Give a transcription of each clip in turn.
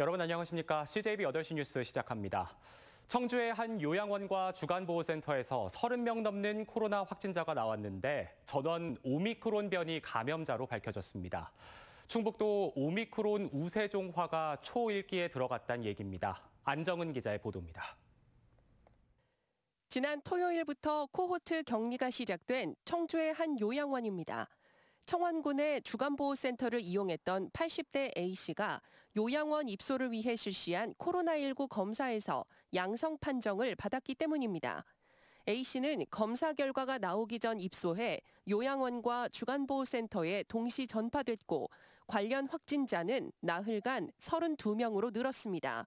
여러분 안녕하십니까? CJB 8시 뉴스 시작합니다. 청주의 한 요양원과 주간보호센터에서 30명 넘는 코로나 확진자가 나왔는데 전원 오미크론 변이 감염자로 밝혀졌습니다. 충북도 오미크론 우세종화가 초일기에 들어갔다는 얘기입니다. 안정은 기자의 보도입니다. 지난 토요일부터 코호트 격리가 시작된 청주의 한 요양원입니다. 청원군의 주간보호센터를 이용했던 80대 A씨가 요양원 입소를 위해 실시한 코로나19 검사에서 양성 판정을 받았기 때문입니다. A씨는 검사 결과가 나오기 전 입소해 요양원과 주간보호센터에 동시 전파됐고 관련 확진자는 나흘간 32명으로 늘었습니다.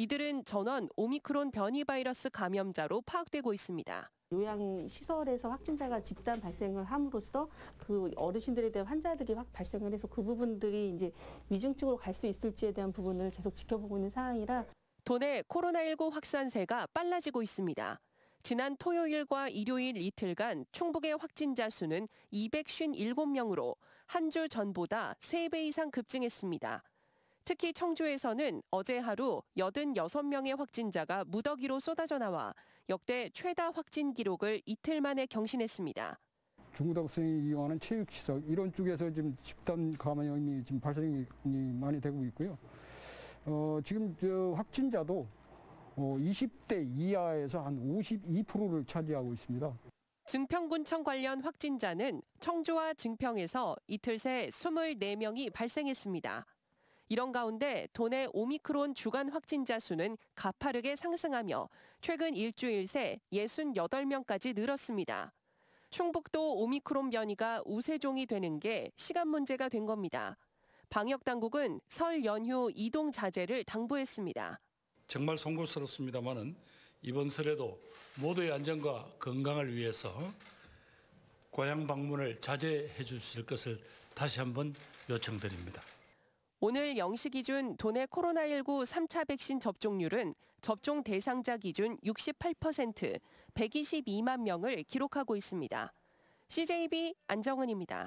이들은 전원 오미크론 변이 바이러스 감염자로 파악되고 있습니다. 요양시설에서 확진자가 집단 발생을 함으로써 그 어르신들에 대한 환자들이 확 발생을 해서 그 부분들이 이제 위중증으로 갈 수 있을지에 대한 부분을 계속 지켜보고 있는 상황이라 도내 코로나19 확산세가 빨라지고 있습니다. 지난 토요일과 일요일 이틀간 충북의 확진자 수는 257명으로 한 주 전보다 3배 이상 급증했습니다. 특히 청주에서는 어제 하루 86명의 확진자가 무더기로 쏟아져 나와 역대 최다 확진 기록을 이틀 만에 경신했습니다. 중고등학생이 이용하는 체육시설 이런 쪽에서 지금 집단 감염이 지금 발생이 많이 되고 있고요. 어, 지금 확진자도 20대 어, 이하에서 한 52%를 차지하고 있습니다. 증평군청 관련 확진자는 청주와 증평에서 이틀 새 24명이 발생했습니다. 이런 가운데 도내 오미크론 주간 확진자 수는 가파르게 상승하며 최근 일주일 새 68명까지 늘었습니다. 충북도 오미크론 변이가 우세종이 되는 게 시간 문제가 된 겁니다. 방역 당국은 설 연휴 이동 자제를 당부했습니다. 정말 송구스럽습니다만은 이번 설에도 모두의 안전과 건강을 위해서 고향 방문을 자제해 주실 것을 다시 한번 요청드립니다. 오늘 0시 기준 도내 코로나19 3차 백신 접종률은 접종 대상자 기준 68%, 122만 명을 기록하고 있습니다. CJB 안정은입니다.